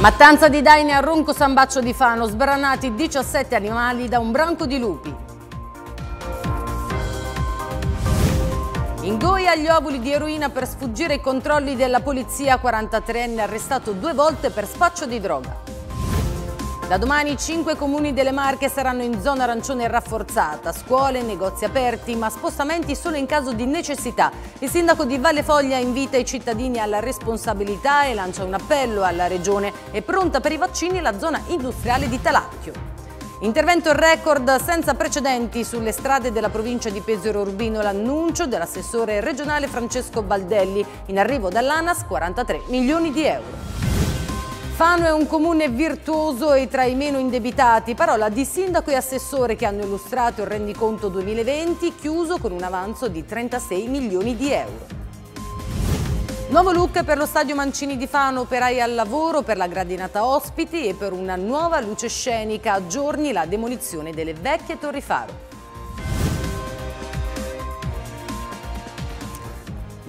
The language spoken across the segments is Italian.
Mattanza di Daini a Ronco Sambaccio di Fano, sbranati 17 animali da un branco di lupi. In Goia agli ovuli di eroina per sfuggire ai controlli della polizia, 43enne arrestato due volte per spaccio di droga. Da domani cinque comuni delle Marche saranno in zona arancione rafforzata, scuole, negozi aperti, ma spostamenti solo in caso di necessità. Il sindaco di Valle Foglia invita i cittadini alla responsabilità e lancia un appello alla regione. È pronta per i vaccini la zona industriale di Talacchio. Intervento record senza precedenti sulle strade della provincia di Pesero Urbino, l'annuncio dell'assessore regionale Francesco Baldelli, in arrivo dall'ANAS 43 milioni di euro. Fano è un comune virtuoso e tra i meno indebitati, parola di sindaco e assessore che hanno illustrato il rendiconto 2020 chiuso con un avanzo di 36 milioni di euro. Nuovo look per lo stadio Mancini di Fano, operai al lavoro per la gradinata ospiti e per una nuova luce scenica, giorni la demolizione delle vecchie torri faro.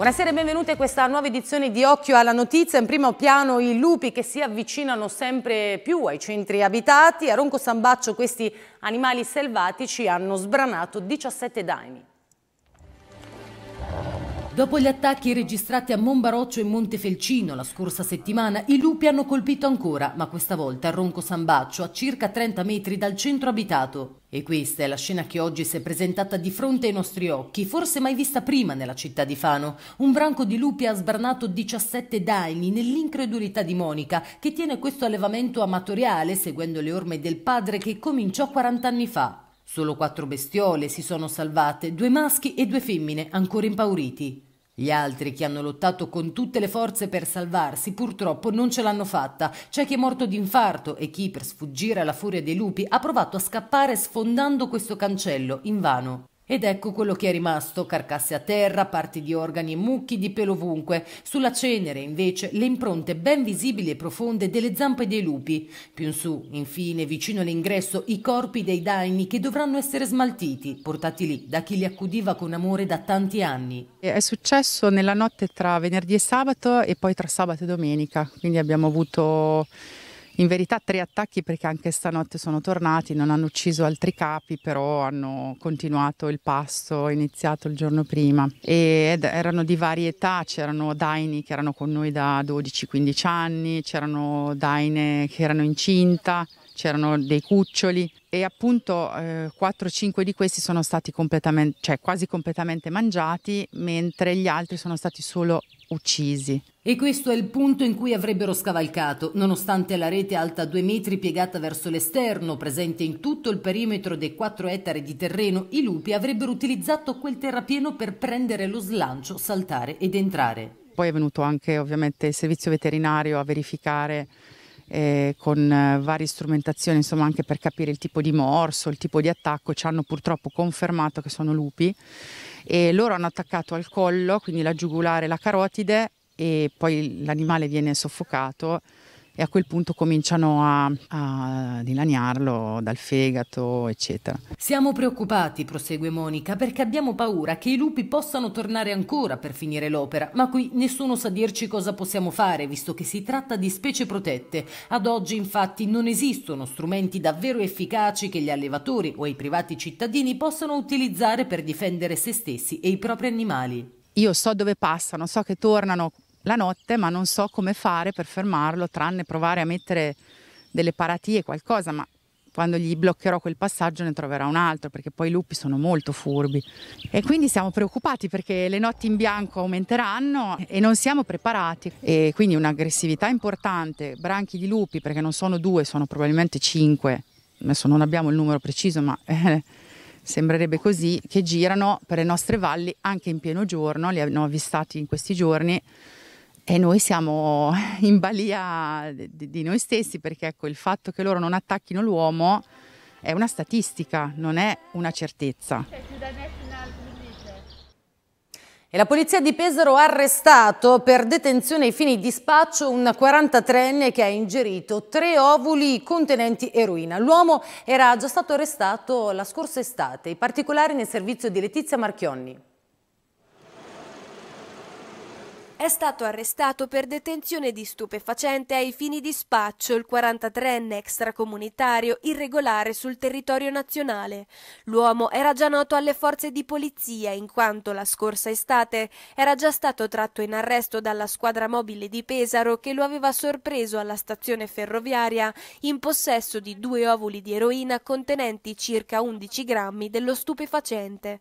Buonasera e benvenuti a questa nuova edizione di Occhio alla Notizia. In primo piano i lupi che si avvicinano sempre più ai centri abitati. A Ronco Sambaccio questi animali selvatici hanno sbranato 17 daini. Dopo gli attacchi registrati a Monbaroccio e Montefelcino la scorsa settimana, i lupi hanno colpito ancora, ma questa volta a Ronco Sambaccio, a circa 30 metri dal centro abitato. E questa è la scena che oggi si è presentata di fronte ai nostri occhi, forse mai vista prima nella città di Fano. Un branco di lupi ha sbarnato 17 daini nell'incredulità di Monica, che tiene questo allevamento amatoriale seguendo le orme del padre che cominciò 40 anni fa. Solo quattro bestiole si sono salvate, due maschi e due femmine ancora impauriti. Gli altri che hanno lottato con tutte le forze per salvarsi purtroppo non ce l'hanno fatta. C'è chi è morto di infarto e chi, per sfuggire alla furia dei lupi, ha provato a scappare sfondando questo cancello, invano. Ed ecco quello che è rimasto, carcasse a terra, parti di organi e mucchi, di pelo ovunque. Sulla cenere, invece, le impronte ben visibili e profonde delle zampe dei lupi. Più in su, infine, vicino all'ingresso, i corpi dei daini che dovranno essere smaltiti, portati lì da chi li accudiva con amore da tanti anni. È successo nella notte tra venerdì e sabato e poi tra sabato e domenica, quindi abbiamo avuto in verità tre attacchi perché anche stanotte sono tornati, non hanno ucciso altri capi, però hanno continuato il pasto iniziato il giorno prima ed erano di varie età, c'erano daini che erano con noi da 12-15 anni, c'erano daine che erano incinta, c'erano dei cuccioli e appunto eh, 4-5 di questi sono stati completamente, cioè quasi completamente mangiati, mentre gli altri sono stati solo uccisi. E questo è il punto in cui avrebbero scavalcato, nonostante la rete alta 2 metri piegata verso l'esterno, presente in tutto il perimetro dei 4 ettari di terreno, i lupi avrebbero utilizzato quel terrapieno per prendere lo slancio, saltare ed entrare. Poi è venuto anche ovviamente il servizio veterinario a verificare eh, con eh, varie strumentazioni, insomma anche per capire il tipo di morso, il tipo di attacco, ci hanno purtroppo confermato che sono lupi e loro hanno attaccato al collo, quindi la giugulare e la carotide e poi l'animale viene soffocato e a quel punto cominciano a, a, dilaniarlo dal fegato, eccetera. Siamo preoccupati, prosegue Monica, perché abbiamo paura che i lupi possano tornare ancora per finire l'opera, ma qui nessuno sa dirci cosa possiamo fare, visto che si tratta di specie protette. Ad oggi, infatti, non esistono strumenti davvero efficaci che gli allevatori o i privati cittadini possano utilizzare per difendere se stessi e i propri animali. Io so dove passano, so che tornano la notte, ma non so come fare per fermarlo, tranne provare a mettere delle paratie, qualcosa, ma quando gli bloccherò quel passaggio ne troverà un altro, perché poi i lupi sono molto furbi. E quindi siamo preoccupati perché le notti in bianco aumenteranno e non siamo preparati. E quindi un'aggressività importante, branchi di lupi, perché non sono due, sono probabilmente cinque, adesso non abbiamo il numero preciso, ma... Eh, sembrerebbe così, che girano per le nostre valli anche in pieno giorno, li hanno avvistati in questi giorni e noi siamo in balia di, di noi stessi perché ecco, il fatto che loro non attacchino l'uomo è una statistica, non è una certezza. E la polizia di Pesaro ha arrestato per detenzione ai fini di spaccio un 43enne che ha ingerito tre ovuli contenenti eroina. L'uomo era già stato arrestato la scorsa estate, i particolari nel servizio di Letizia Marchionni. è stato arrestato per detenzione di stupefacente ai fini di spaccio il 43enne extracomunitario irregolare sul territorio nazionale. L'uomo era già noto alle forze di polizia in quanto la scorsa estate era già stato tratto in arresto dalla squadra mobile di Pesaro che lo aveva sorpreso alla stazione ferroviaria in possesso di due ovuli di eroina contenenti circa 11 grammi dello stupefacente.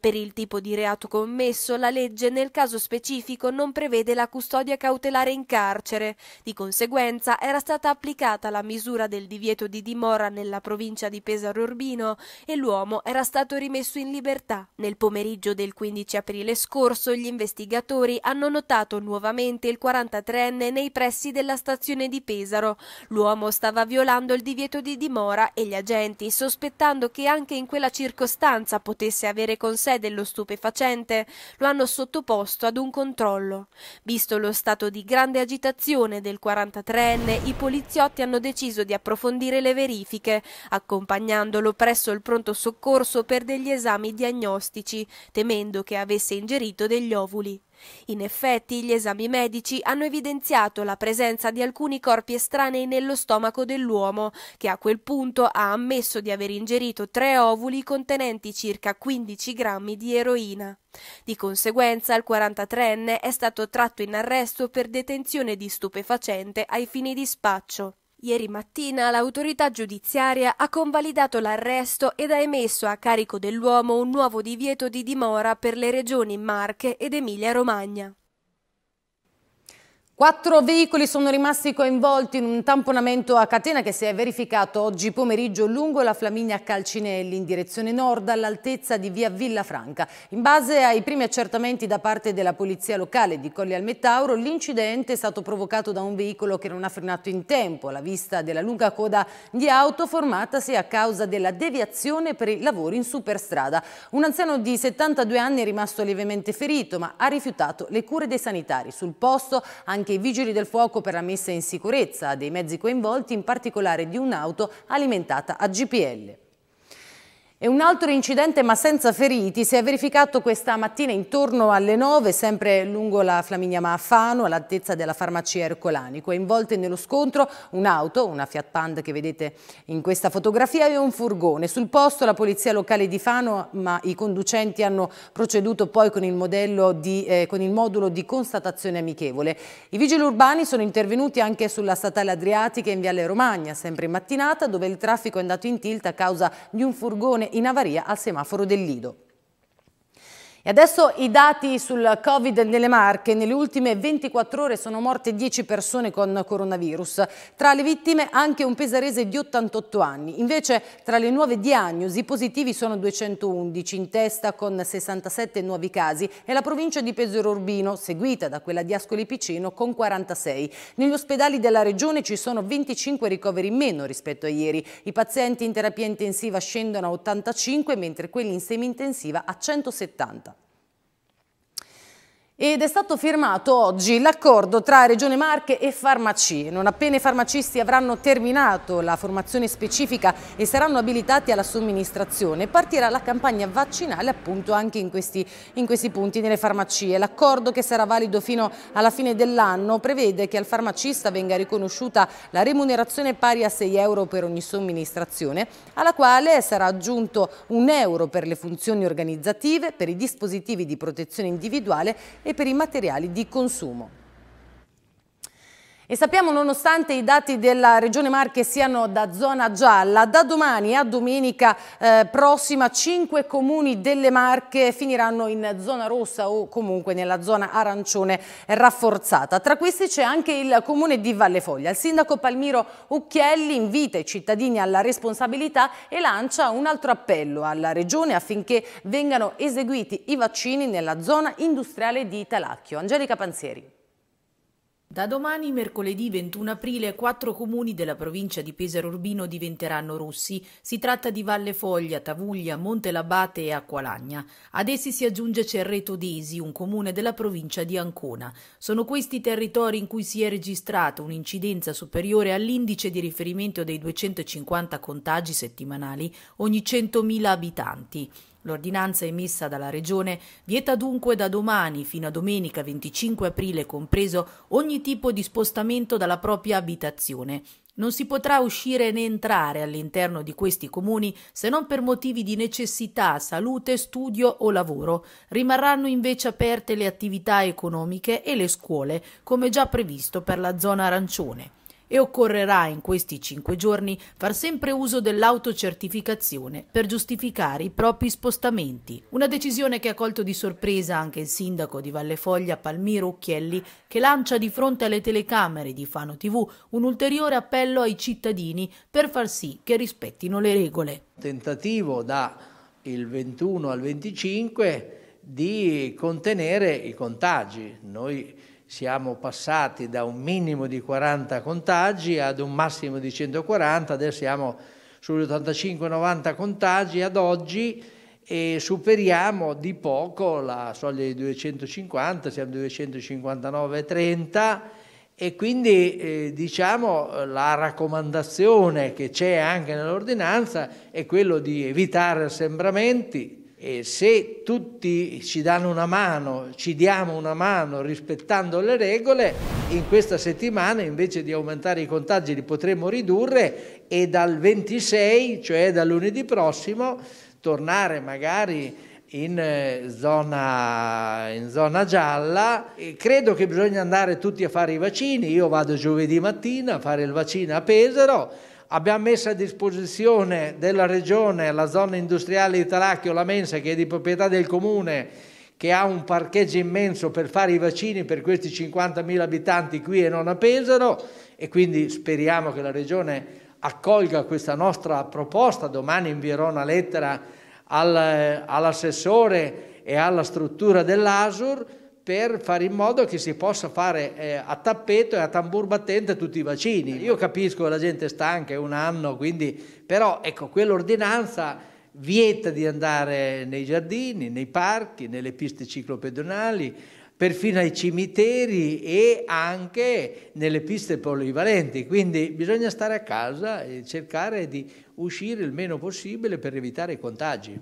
Per il tipo di reato commesso la legge nel caso specifico non prevede prevede la custodia cautelare in carcere. Di conseguenza era stata applicata la misura del divieto di dimora nella provincia di Pesaro Urbino e l'uomo era stato rimesso in libertà. Nel pomeriggio del 15 aprile scorso gli investigatori hanno notato nuovamente il 43enne nei pressi della stazione di Pesaro. L'uomo stava violando il divieto di dimora e gli agenti, sospettando che anche in quella circostanza potesse avere con sé dello stupefacente, lo hanno sottoposto ad un controllo. Visto lo stato di grande agitazione del 43enne, i poliziotti hanno deciso di approfondire le verifiche, accompagnandolo presso il pronto soccorso per degli esami diagnostici, temendo che avesse ingerito degli ovuli. In effetti, gli esami medici hanno evidenziato la presenza di alcuni corpi estranei nello stomaco dell'uomo, che a quel punto ha ammesso di aver ingerito tre ovuli contenenti circa 15 grammi di eroina. Di conseguenza, il 43enne è stato tratto in arresto per detenzione di stupefacente ai fini di spaccio. Ieri mattina l'autorità giudiziaria ha convalidato l'arresto ed ha emesso a carico dell'uomo un nuovo divieto di dimora per le regioni Marche ed Emilia-Romagna. Quattro veicoli sono rimasti coinvolti in un tamponamento a catena che si è verificato oggi pomeriggio lungo la Flaminia Calcinelli in direzione nord all'altezza di via Villafranca. In base ai primi accertamenti da parte della polizia locale di Colli al Metauro, l'incidente è stato provocato da un veicolo che non ha frenato in tempo alla vista della lunga coda di auto formatasi a causa della deviazione per i lavori in superstrada. Un anziano di 72 anni è rimasto lievemente ferito ma ha rifiutato le cure dei sanitari. Sul posto anche anche i vigili del fuoco per la messa in sicurezza dei mezzi coinvolti, in particolare di un'auto alimentata a GPL. E un altro incidente ma senza feriti si è verificato questa mattina intorno alle 9 sempre lungo la Flaminia Maffano all'altezza della farmacia Ercolani. Coinvolte nello scontro un'auto, una Fiat Panda che vedete in questa fotografia e un furgone. Sul posto la polizia locale di Fano ma i conducenti hanno proceduto poi con il, di, eh, con il modulo di constatazione amichevole. I vigili urbani sono intervenuti anche sulla statale Adriatica in Viale Romagna sempre in mattinata dove il traffico è andato in tilt a causa di un furgone in avaria al semaforo del Lido. E adesso i dati sul Covid nelle Marche. Nelle ultime 24 ore sono morte 10 persone con coronavirus. Tra le vittime anche un pesarese di 88 anni. Invece tra le nuove diagnosi positivi sono 211 in testa con 67 nuovi casi e la provincia di Pesaro Urbino seguita da quella di Ascoli Piceno con 46. Negli ospedali della regione ci sono 25 ricoveri in meno rispetto a ieri. I pazienti in terapia intensiva scendono a 85 mentre quelli in semi intensiva a 170. Ed è stato firmato oggi l'accordo tra Regione Marche e farmacie. Non appena i farmacisti avranno terminato la formazione specifica e saranno abilitati alla somministrazione, partirà la campagna vaccinale appunto anche in questi, in questi punti, nelle farmacie. L'accordo che sarà valido fino alla fine dell'anno prevede che al farmacista venga riconosciuta la remunerazione pari a 6 euro per ogni somministrazione, alla quale sarà aggiunto un euro per le funzioni organizzative, per i dispositivi di protezione individuale e e per i materiali di consumo. E sappiamo nonostante i dati della Regione Marche siano da zona gialla, da domani a domenica eh, prossima cinque comuni delle Marche finiranno in zona rossa o comunque nella zona arancione rafforzata. Tra questi c'è anche il comune di Valle Foglia. Il sindaco Palmiro Ucchielli invita i cittadini alla responsabilità e lancia un altro appello alla Regione affinché vengano eseguiti i vaccini nella zona industriale di Italacchio. Angelica Panzieri. Da domani, mercoledì 21 aprile, quattro comuni della provincia di Pesaro Urbino diventeranno russi. Si tratta di Valle Foglia, Tavuglia, Monte Labate e Acqualagna. Ad essi si aggiunge Cerreto d'Esi, un comune della provincia di Ancona. Sono questi i territori in cui si è registrata un'incidenza superiore all'indice di riferimento dei 250 contagi settimanali ogni 100.000 abitanti. L'ordinanza emessa dalla Regione vieta dunque da domani fino a domenica 25 aprile compreso ogni tipo di spostamento dalla propria abitazione. Non si potrà uscire né entrare all'interno di questi comuni se non per motivi di necessità, salute, studio o lavoro. Rimarranno invece aperte le attività economiche e le scuole, come già previsto per la zona arancione e occorrerà in questi cinque giorni far sempre uso dell'autocertificazione per giustificare i propri spostamenti. Una decisione che ha colto di sorpresa anche il sindaco di Valle Foglia Palmiro Occhielli che lancia di fronte alle telecamere di Fano TV un ulteriore appello ai cittadini per far sì che rispettino le regole. Tentativo da il 21 al 25 di contenere i contagi. Noi siamo passati da un minimo di 40 contagi ad un massimo di 140, adesso siamo sugli 85-90 contagi ad oggi e superiamo di poco la soglia di 250, siamo 259-30 e quindi eh, diciamo la raccomandazione che c'è anche nell'ordinanza è quello di evitare assembramenti, e se tutti ci danno una mano, ci diamo una mano rispettando le regole, in questa settimana invece di aumentare i contagi li potremo ridurre e dal 26, cioè da lunedì prossimo, tornare magari in eh, zona, in zona, gialla. E credo che bisogna andare tutti a fare i vaccini. Io vado giovedì mattina a fare il vaccino a Pesaro. Abbiamo messo a disposizione della regione la zona industriale di Taracchio, la Mensa, che è di proprietà del comune, che ha un parcheggio immenso per fare i vaccini per questi 50.000 abitanti qui e non a Pesaro e quindi speriamo che la regione accolga questa nostra proposta. Domani invierò una lettera eh, all'assessore e alla struttura dell'ASUR per fare in modo che si possa fare eh, a tappeto e a tambur battente tutti i vaccini. Io capisco che la gente è stanca, è un anno, quindi, però ecco, quell'ordinanza vieta di andare nei giardini, nei parchi, nelle piste ciclopedonali, perfino ai cimiteri e anche nelle piste polivalenti. Quindi bisogna stare a casa e cercare di uscire il meno possibile per evitare i contagi.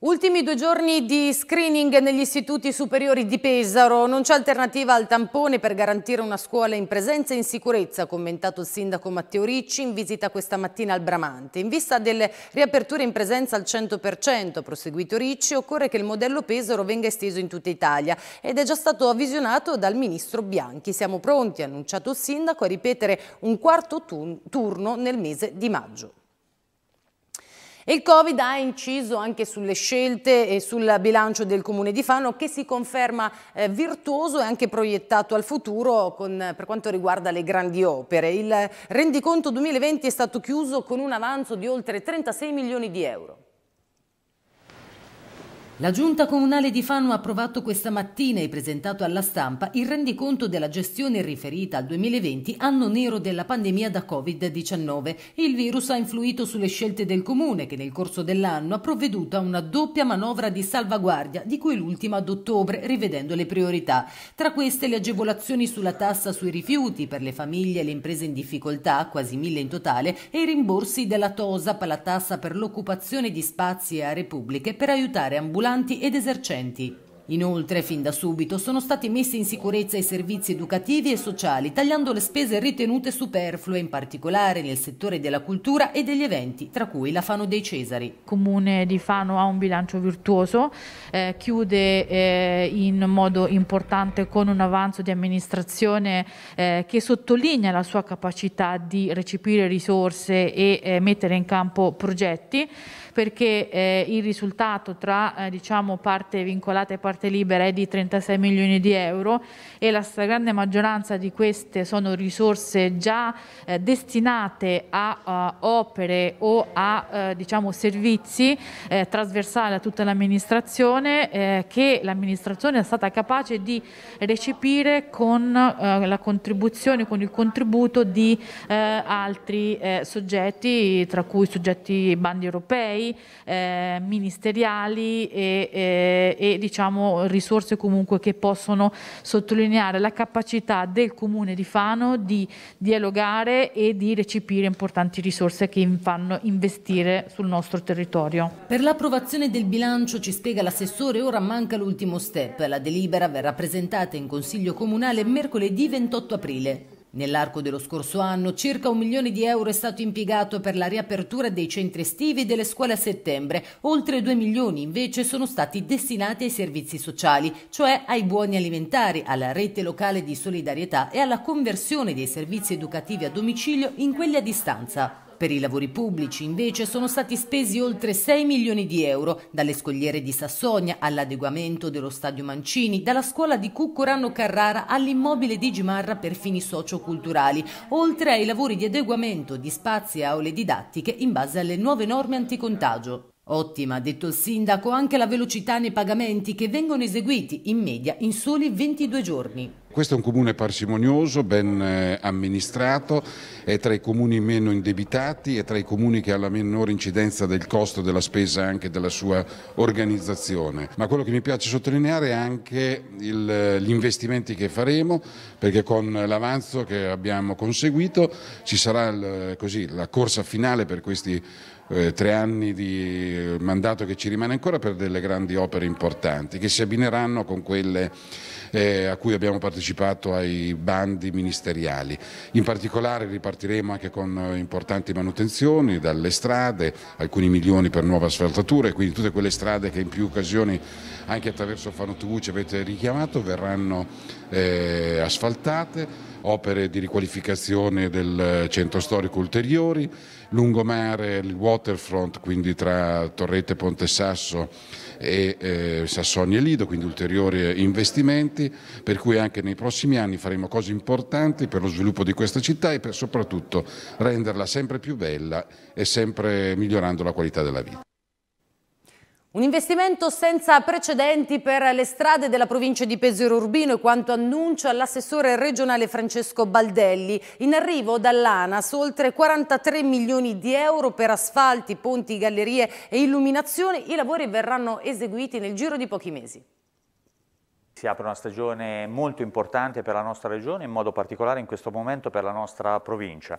Ultimi due giorni di screening negli istituti superiori di Pesaro. Non c'è alternativa al tampone per garantire una scuola in presenza e in sicurezza, commentato il sindaco Matteo Ricci in visita questa mattina al Bramante. In vista delle riaperture in presenza al 100%, proseguito Ricci, occorre che il modello Pesaro venga esteso in tutta Italia ed è già stato avvisionato dal ministro Bianchi. Siamo pronti, ha annunciato il sindaco, a ripetere un quarto turno nel mese di maggio. Il Covid ha inciso anche sulle scelte e sul bilancio del Comune di Fano che si conferma eh, virtuoso e anche proiettato al futuro con, per quanto riguarda le grandi opere. Il rendiconto 2020 è stato chiuso con un avanzo di oltre 36 milioni di euro. La Giunta Comunale di Fano ha approvato questa mattina e presentato alla stampa il rendiconto della gestione riferita al 2020, anno nero della pandemia da Covid-19. Il virus ha influito sulle scelte del Comune che nel corso dell'anno ha provveduto a una doppia manovra di salvaguardia, di cui l'ultima ad ottobre, rivedendo le priorità. Tra queste le agevolazioni sulla tassa sui rifiuti per le famiglie e le imprese in difficoltà, quasi mille in totale, e i rimborsi della TOSAP, la tassa per l'occupazione di spazi e aree pubbliche per aiutare ambulanti volanti ed esercenti. Inoltre, fin da subito, sono stati messi in sicurezza i servizi educativi e sociali, tagliando le spese ritenute superflue, in particolare nel settore della cultura e degli eventi, tra cui la Fano dei Cesari. Il comune di Fano ha un bilancio virtuoso, eh, chiude eh, in modo importante con un avanzo di amministrazione eh, che sottolinea la sua capacità di recepire risorse e eh, mettere in campo progetti, perché eh, il risultato tra eh, diciamo, parte vincolata e parte parte libera è di 36 milioni di euro e la stragrande maggioranza di queste sono risorse già eh, destinate a, a, opere o a eh, diciamo, servizi eh, trasversali a tutta l'amministrazione eh, che l'amministrazione è stata capace di recepire con eh, la contribuzione, con il contributo di eh, altri soggetti, tra cui soggetti bandi europei, ministeriali e, e diciamo risorse comunque che possono sottolineare la capacità del comune di Fano di dialogare e di recepire importanti risorse che fanno investire sul nostro territorio. Per l'approvazione del bilancio ci spiega l'assessore ora manca l'ultimo step. La delibera verrà presentata in Consiglio Comunale mercoledì 28 aprile. Nell'arco dello scorso anno circa un milione di euro è stato impiegato per la riapertura dei centri estivi e delle scuole a settembre, oltre due milioni invece sono stati destinati ai servizi sociali, cioè ai buoni alimentari, alla rete locale di solidarietà e alla conversione dei servizi educativi a domicilio in quelli a distanza. Per i lavori pubblici invece sono stati spesi oltre 6 milioni di euro, dalle scogliere di Sassonia all'adeguamento dello stadio Mancini, dalla scuola di Cuccorano Carrara all'immobile di Gimarra per fini socioculturali, oltre ai lavori di adeguamento di spazi e aule didattiche in base alle nuove norme anticontagio. Ottima, ha detto il sindaco, anche la velocità nei pagamenti che vengono eseguiti in media in soli 22 giorni. Questo è un comune parsimonioso, ben eh, amministrato, è tra i comuni meno indebitati, è tra i comuni che ha la minore incidenza del costo della spesa anche della sua organizzazione. Ma quello che mi piace sottolineare è anche il, eh, gli investimenti che faremo, perché con l'avanzo che abbiamo conseguito ci sarà il, eh, così, la corsa finale per questi eh, tre anni di mandato che ci rimane ancora per delle grandi opere importanti che si abbineranno con quelle eh, a cui abbiamo partecipato ai bandi ministeriali. In particolare ripartiremo anche con eh, importanti manutenzioni dalle strade, alcuni milioni per nuove asfaltature, quindi tutte quelle strade che in più occasioni anche attraverso Fanotugu ci avete richiamato verranno eh, asfaltate, opere di riqualificazione del eh, centro storico ulteriori, lungomare, il waterfront, quindi tra Torrete Ponte Sasso e eh, Sassoni e Lido, quindi ulteriori eh, investimenti, per cui anche nei prossimi anni faremo cose importanti per lo sviluppo di questa città e per soprattutto renderla sempre più bella e sempre migliorando la qualità della vita. Un investimento senza precedenti per le strade della provincia di Pesero Urbino e quanto annuncia l'assessore regionale Francesco Baldelli. In arrivo dall'ANAS oltre 43 milioni di euro per asfalti, ponti, gallerie e illuminazioni. I lavori verranno eseguiti nel giro di pochi mesi. Si apre una stagione molto importante per la nostra regione, in modo particolare in questo momento per la nostra provincia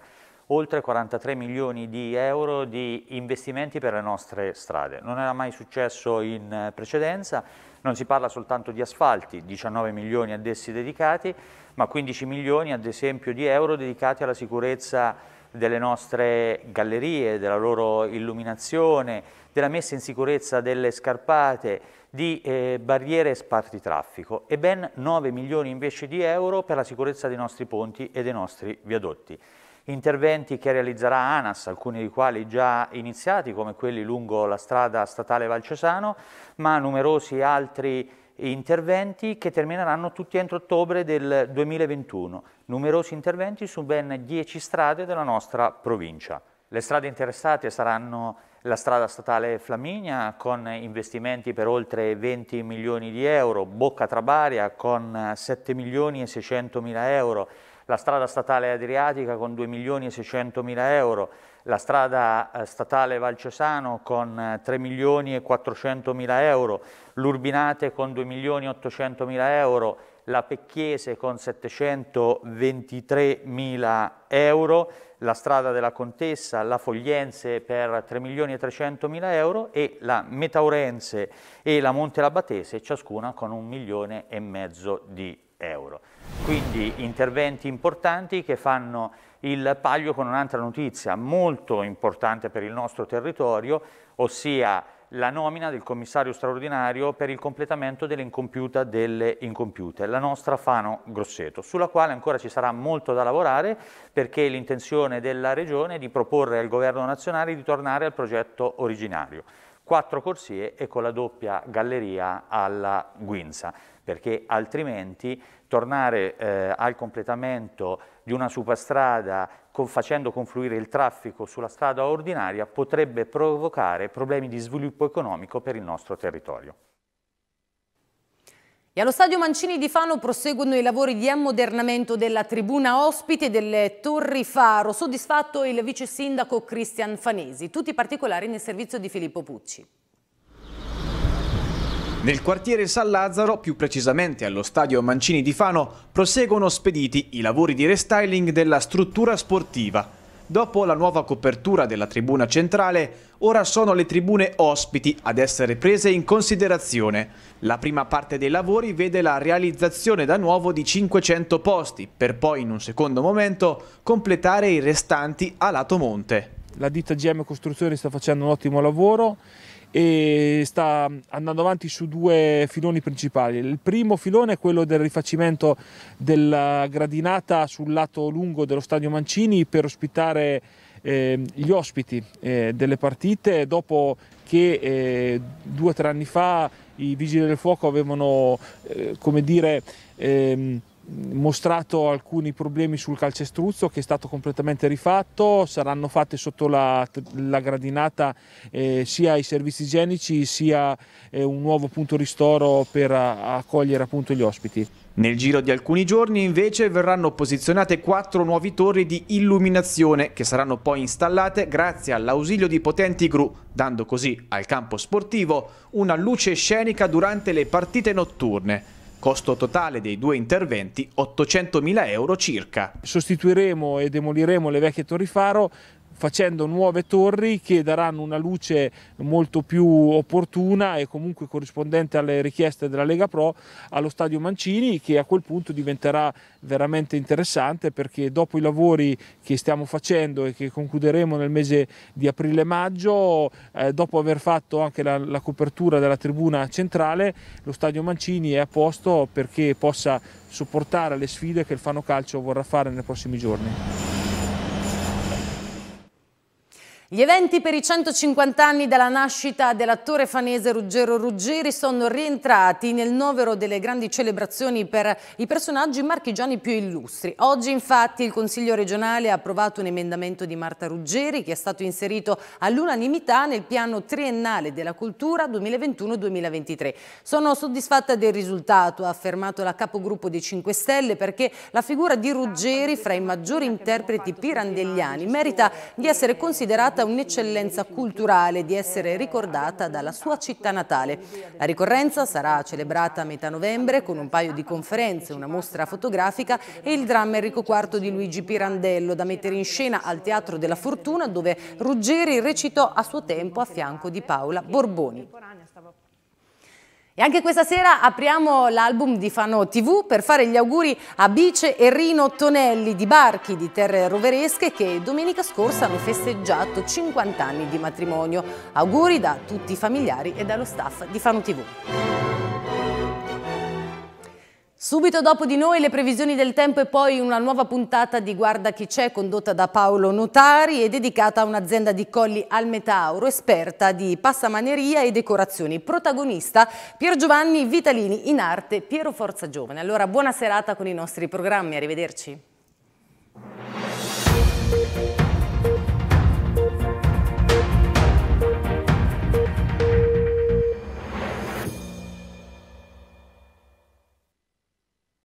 oltre 43 milioni di euro di investimenti per le nostre strade. Non era mai successo in eh, precedenza, non si parla soltanto di asfalti, 19 milioni ad essi dedicati, ma 15 milioni ad esempio di euro dedicati alla sicurezza delle nostre gallerie, della loro illuminazione, della messa in sicurezza delle scarpate, di eh, barriere e sparti traffico e ben 9 milioni invece di euro per la sicurezza dei nostri ponti e dei nostri viadotti interventi che realizzerà ANAS, alcuni dei quali già iniziati come quelli lungo la strada statale Valcesano, ma numerosi altri interventi che termineranno tutti entro ottobre del 2021, numerosi interventi su ben 10 strade della nostra provincia. Le strade interessate saranno la strada statale Flaminia con investimenti per oltre 20 milioni di euro, Bocca Trabaria con 7 milioni e 600 mila euro, la strada statale Adriatica con 2 milioni e 600 mila euro, la strada eh, statale Valcesano con 3 eh, milioni e 400 mila euro, l'Urbinate con 2 milioni e 800 mila euro, la Pecchiese con 723 mila euro, la strada della Contessa, la Fogliense per 3 milioni e 300 mila euro e la Metaurense e la Monte Labatese ciascuna con un milione e mezzo di euro. Quindi interventi importanti che fanno il paglio con un'altra notizia molto importante per il nostro territorio, ossia la nomina del commissario straordinario per il completamento dell'incompiuta delle incompiute, la nostra Fano Grosseto, sulla quale ancora ci sarà molto da lavorare perché l'intenzione della Regione è di proporre al Governo nazionale di tornare al progetto originario. Quattro corsie e con la doppia galleria alla Guinza, perché altrimenti tornare eh, al completamento di una superstrada con, facendo confluire il traffico sulla strada ordinaria potrebbe provocare problemi di sviluppo economico per il nostro territorio. E allo stadio Mancini di Fano proseguono i lavori di ammodernamento della tribuna ospite delle Torri Faro, soddisfatto il vice sindaco Cristian Fanesi. Tutti i particolari nel servizio di Filippo Pucci. Nel quartiere San Lazzaro, più precisamente allo stadio Mancini di Fano, proseguono spediti i lavori di restyling della struttura sportiva. Dopo la nuova copertura della tribuna centrale, ora sono le tribune ospiti ad essere prese in considerazione. La prima parte dei lavori vede la realizzazione da nuovo di 500 posti, per poi in un secondo momento completare i restanti a lato monte. La ditta GM Costruzioni sta facendo un ottimo lavoro e sta andando avanti su due filoni principali. Il primo filone è quello del rifacimento della gradinata sul lato lungo dello stadio Mancini per ospitare eh, gli ospiti eh, delle partite dopo che eh, due o tre anni fa i vigili del fuoco avevano eh, come dire ehm, mostrato alcuni problemi sul calcestruzzo che è stato completamente rifatto, saranno fatte sotto la, la gradinata eh, sia i servizi igienici sia eh, un nuovo punto ristoro per a, accogliere appunto gli ospiti. Nel giro di alcuni giorni invece verranno posizionate quattro nuove torri di illuminazione che saranno poi installate grazie all'ausilio di potenti gru, dando così al campo sportivo una luce scenica durante le partite notturne. Costo totale dei due interventi 800.000 euro circa. Sostituiremo e demoliremo le vecchie torri faro facendo nuove torri che daranno una luce molto più opportuna e comunque corrispondente alle richieste della Lega Pro allo stadio Mancini che a quel punto diventerà veramente interessante perché dopo i lavori che stiamo facendo e che concluderemo nel mese di aprile-maggio, eh, dopo aver fatto anche la, la copertura della tribuna centrale, lo stadio Mancini è a posto perché possa sopportare le sfide che il Fano Calcio vorrà fare nei prossimi giorni. Gli eventi per i 150 anni dalla nascita dell'attore fanese Ruggero Ruggeri sono rientrati nel novero delle grandi celebrazioni per i personaggi marchigiani più illustri. Oggi infatti il Consiglio regionale ha approvato un emendamento di Marta Ruggeri che è stato inserito all'unanimità nel piano triennale della cultura 2021-2023. Sono soddisfatta del risultato, ha affermato la capogruppo dei 5 Stelle perché la figura di Ruggeri fra i maggiori interpreti pirandelliani merita di essere considerata stata un'eccellenza culturale di essere ricordata dalla sua città natale. La ricorrenza sarà celebrata a metà novembre con un paio di conferenze, una mostra fotografica e il dramma Enrico IV di Luigi Pirandello da mettere in scena al Teatro della Fortuna dove Ruggeri recitò a suo tempo a fianco di Paola Borboni. E anche questa sera apriamo l'album di Fano TV per fare gli auguri a Bice e Rino Tonelli di Barchi di Terre Roveresche che domenica scorsa hanno festeggiato 50 anni di matrimonio. Auguri da tutti i familiari e dallo staff di Fano TV. Subito dopo di noi le previsioni del tempo e poi una nuova puntata di Guarda chi c'è condotta da Paolo Notari e dedicata a un'azienda di colli al metauro, esperta di passamaneria e decorazioni. Protagonista Pier Giovanni Vitalini in arte Piero Forza Giovane. Allora buona serata con i nostri programmi, arrivederci.